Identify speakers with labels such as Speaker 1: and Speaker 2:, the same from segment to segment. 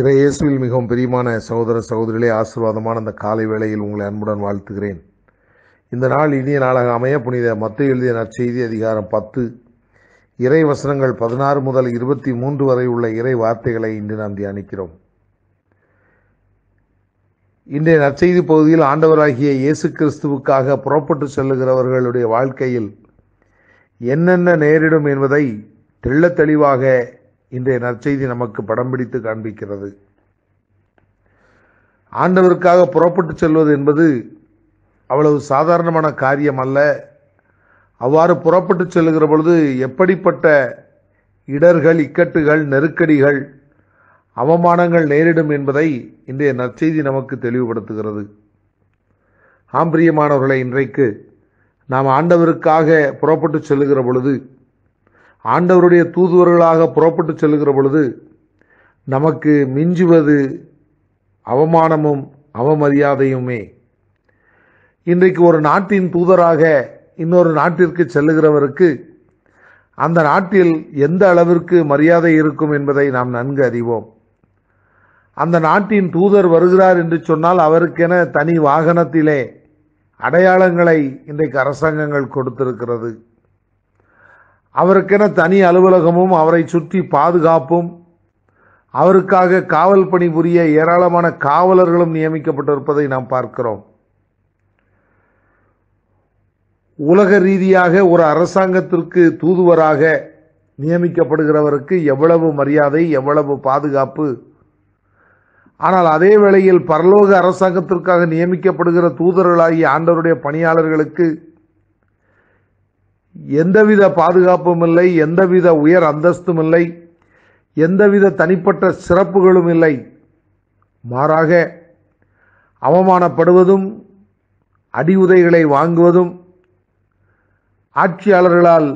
Speaker 1: இறையேசுவில் மிகவும் பிரியமான சகோதர சகோதரிகளே ஆசீர்வாதமான அந்த காலை வேளையில் உங்களை அன்புடன் வாழ்த்துகிறேன் இந்த நாள் இனிய நாளாக அமைய புனித மத்திய எழுதிய நற்செய்தி அதிகாரம் பத்து இறை வசனங்கள் பதினாறு முதல் இருபத்தி மூன்று வரை உள்ள இறை வார்த்தைகளை இன்று நாம் தியானிக்கிறோம் இன்றைய நற்செய்தி பகுதியில் ஆண்டவராகிய இயேசு கிறிஸ்துவுக்காக புறப்பட்டு செல்லுகிறவர்களுடைய வாழ்க்கையில் என்னென்ன நேரிடும் என்பதை தெள்ள தெளிவாக இன்றைய நற்செய்தி நமக்கு படம் பிடித்து காண்பிக்கிறது ஆண்டவருக்காக புறப்பட்டு செல்வது என்பது அவ்வளவு சாதாரணமான காரியம் அல்ல அவ்வாறு புறப்பட்டு செல்லுகிற பொழுது எப்படிப்பட்ட இடர்கள் இக்கட்டுகள் நெருக்கடிகள் அவமானங்கள் நேரிடும் என்பதை இன்றைய நற்செய்தி நமக்கு தெளிவுபடுத்துகிறது ஆம்பிரியமானவர்களை இன்றைக்கு நாம் ஆண்டவருக்காக புறப்பட்டு செல்லுகிற பொழுது ஆண்டவருடைய தூதுவர்களாக புறப்பட்டு செல்கிற பொழுது நமக்கு மிஞ்சுவது அவமானமும் அவமரியாதையுமே இன்றைக்கு ஒரு நாட்டின் தூதராக இன்னொரு நாட்டிற்கு செல்லுகிறவருக்கு அந்த நாட்டில் எந்த அளவிற்கு மரியாதை இருக்கும் என்பதை நாம் நன்கு அறிவோம் அந்த நாட்டின் தூதர் வருகிறார் என்று சொன்னால் அவருக்கென தனி வாகனத்திலே அடையாளங்களை இன்றைக்கு அரசாங்கங்கள் கொடுத்திருக்கிறது அவருக்கென தனி அலுவலகமும் அவரை சுற்றி பாதுகாப்பும் அவருக்காக காவல் பணி புரிய ஏராளமான காவலர்களும் நியமிக்கப்பட்டிருப்பதை நாம் பார்க்கிறோம் உலக ரீதியாக ஒரு அரசாங்கத்திற்கு தூதுவராக நியமிக்கப்படுகிறவருக்கு எவ்வளவு மரியாதை எவ்வளவு பாதுகாப்பு ஆனால் அதே வேளையில் பரலோக அரசாங்கத்திற்காக நியமிக்கப்படுகிற தூதர்களாகிய ஆண்டவருடைய பணியாளர்களுக்கு எந்தவித பாதுகாப்பும் இல்லை எந்தவித உயர் அந்தஸ்தும் இல்லை எந்தவித தனிப்பட்ட சிறப்புகளும் இல்லை மாறாக அவமானப்படுவதும் அடி உதைகளை வாங்குவதும் ஆட்சியாளர்களால்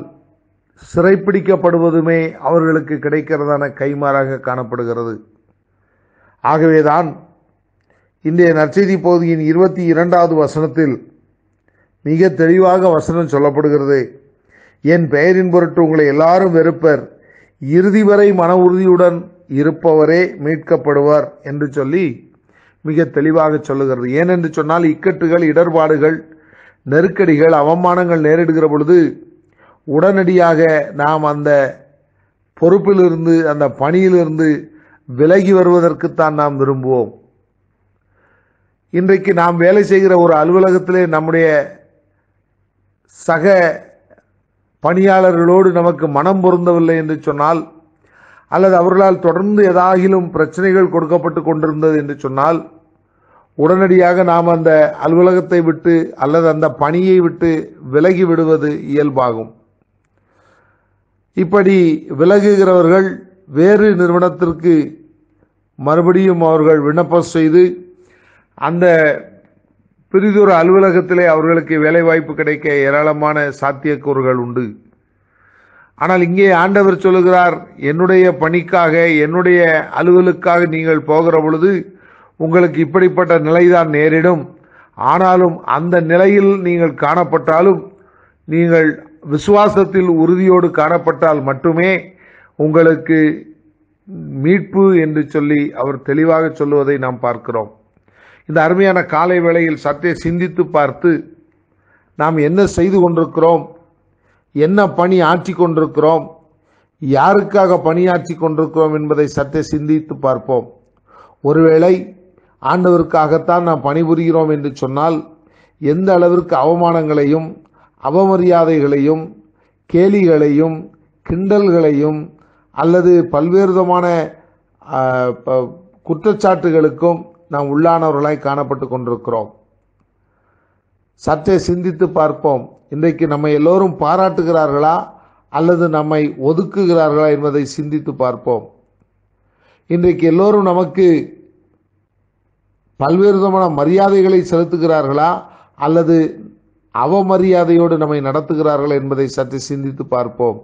Speaker 1: சிறைப்பிடிக்கப்படுவதுமே அவர்களுக்கு கிடைக்கிறதான கைமாறாக காணப்படுகிறது ஆகவேதான் இன்றைய நற்செய்தி பகுதியின் இருபத்தி இரண்டாவது வசனத்தில் மிக தெளிவாக வசனம் சொல்லப்படுகிறது என் பெயரின் பொருட்டு உங்களை எல்லாரும் வெறுப்பர் இறுதி வரை மன உறுதியுடன் இருப்பவரே மீட்கப்படுவார் என்று சொல்லி மிக தெளிவாக சொல்லுகிறது ஏனென்று சொன்னால் இக்கட்டுகள் இடர்பாடுகள் நெருக்கடிகள் அவமானங்கள் நேரிடுகிற பொழுது உடனடியாக நாம் அந்த பொறுப்பிலிருந்து அந்த பணியிலிருந்து விலகி வருவதற்குத்தான் நாம் விரும்புவோம் இன்றைக்கு நாம் வேலை செய்கிற ஒரு அலுவலகத்திலே நம்முடைய சக பணியாளர்களோடு நமக்கு மனம் பொருந்தவில்லை என்று சொன்னால் அல்லது அவர்களால் தொடர்ந்து ஏதாகிலும் பிரச்சனைகள் கொடுக்கப்பட்டு கொண்டிருந்தது என்று சொன்னால் உடனடியாக நாம் அந்த அலுவலகத்தை விட்டு அல்லது அந்த பணியை விட்டு விலகி விடுவது இயல்பாகும் இப்படி விலகுகிறவர்கள் வேறு நிறுவனத்திற்கு மறுபடியும் அவர்கள் விண்ணப்பம் செய்து அந்த பெரிதொரு அலுவலகத்திலே அவர்களுக்கு வேலைவாய்ப்பு கிடைக்க ஏராளமான சாத்தியக்கூறுகள் உண்டு ஆனால் இங்கே ஆண்டவர் சொல்லுகிறார் என்னுடைய பணிக்காக என்னுடைய அலுவலுக்காக நீங்கள் போகிற பொழுது உங்களுக்கு இப்படிப்பட்ட நிலைதான் நேரிடும் ஆனாலும் அந்த நிலையில் நீங்கள் காணப்பட்டாலும் நீங்கள் விசுவாசத்தில் உறுதியோடு காணப்பட்டால் மட்டுமே உங்களுக்கு மீட்பு என்று சொல்லி அவர் தெளிவாக சொல்லுவதை நாம் பார்க்கிறோம் இந்த அருமையான காலை வேளையில் சற்றே சிந்தித்து பார்த்து நாம் என்ன செய்து கொண்டிருக்கிறோம் என்ன பணி ஆற்றி கொண்டிருக்கிறோம் யாருக்காக பணியாற்றி கொண்டிருக்கிறோம் என்பதை சற்றே சிந்தித்து பார்ப்போம் ஒருவேளை ஆண்டவருக்காகத்தான் நாம் பணிபுரிகிறோம் என்று சொன்னால் எந்த அளவிற்கு அவமானங்களையும் அவமரியாதைகளையும் கேலிகளையும் கிண்டல்களையும் அல்லது பல்வேறு விதமான குற்றச்சாட்டுகளுக்கும் நாம் உள்ளானவர்களாய் காணப்பட்டு கொண்டிருக்கிறோம் சற்றே சிந்தித்து பார்ப்போம் இன்றைக்கு நம்ம எல்லோரும் பாராட்டுகிறார்களா அல்லது நம்மை ஒதுக்குகிறார்களா என்பதை சிந்தித்து பார்ப்போம் இன்றைக்கு எல்லோரும் நமக்கு பல்வேறு விதமான மரியாதைகளை செலுத்துகிறார்களா அல்லது அவமரியாதையோடு நம்மை நடத்துகிறார்கள் என்பதை சற்று சிந்தித்து பார்ப்போம்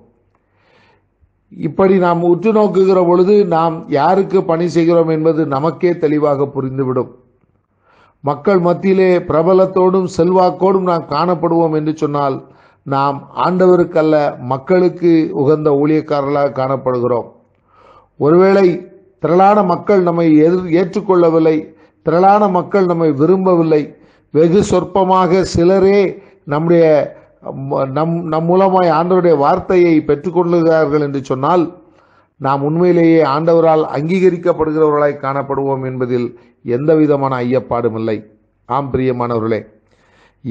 Speaker 1: இப்படி நாம் உற்று நோக்குகிற பொழுது நாம் யாருக்கு பணி செய்கிறோம் என்பது நமக்கே தெளிவாக புரிந்துவிடும் மக்கள் மத்தியிலே பிரபலத்தோடும் செல்வாக்கோடும் நாம் காணப்படுவோம் என்று சொன்னால் நாம் ஆண்டவருக்கல்ல மக்களுக்கு உகந்த ஊழியக்காரர்களாக காணப்படுகிறோம் ஒருவேளை திரளான மக்கள் நம்மை எதிர் ஏற்றுக்கொள்ளவில்லை திரளான மக்கள் நம்மை விரும்பவில்லை வெகு சொற்பமாக சிலரே நம்முடைய நம் நம் மூலமாய் ஆண்டவருடைய வார்த்தையை பெற்றுக்கொள்ளுகிறார்கள் என்று சொன்னால் நாம் உண்மையிலேயே ஆண்டவரால் அங்கீகரிக்கப்படுகிறவர்களாய் காணப்படுவோம் என்பதில் எந்த விதமான ஐயப்பாடும் இல்லை ஆம் பிரியமானவர்களே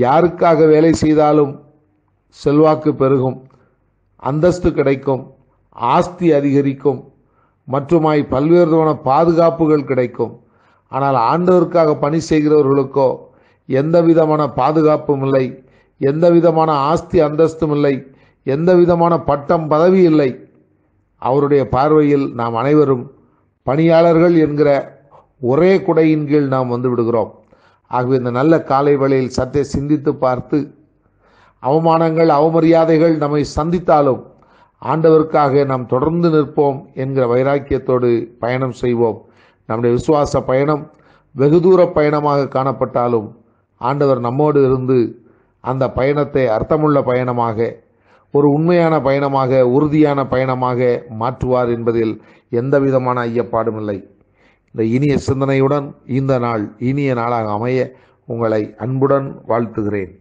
Speaker 1: யாருக்காக வேலை செய்தாலும் செல்வாக்கு பெருகும் அந்தஸ்து கிடைக்கும் ஆஸ்தி அதிகரிக்கும் மற்றுமாய் பல்வேறுமான பாதுகாப்புகள் கிடைக்கும் ஆனால் ஆண்டவருக்காக பணி செய்கிறவர்களுக்கோ எந்த விதமான பாதுகாப்பும் இல்லை எந்த விதமான ஆஸ்தி அந்தஸ்தும் இல்லை எந்த விதமான பட்டம் பதவி இல்லை அவருடைய பார்வையில் நாம் அனைவரும் பணியாளர்கள் என்கிற ஒரே குடையின் கீழ் நாம் வந்து விடுகிறோம் ஆகவே இந்த நல்ல காலை வழியில் சத்தை சிந்தித்து பார்த்து அவமானங்கள் அவமரியாதைகள் நம்மை சந்தித்தாலும் ஆண்டவருக்காக நாம் தொடர்ந்து நிற்போம் என்கிற வைராக்கியத்தோடு பயணம் செய்வோம் நம்முடைய விசுவாச பயணம் வெகு தூர பயணமாக காணப்பட்டாலும் ஆண்டவர் நம்மோடு இருந்து அந்த பயணத்தை அர்த்தமுள்ள பயணமாக ஒரு உண்மையான பயணமாக உறுதியான பயணமாக மாற்றுவார் என்பதில் எந்த விதமான ஐயப்பாடும் இல்லை இந்த இனிய சிந்தனையுடன் இந்த நாள் இனிய நாளாக அமைய உங்களை அன்புடன் வாழ்த்துகிறேன்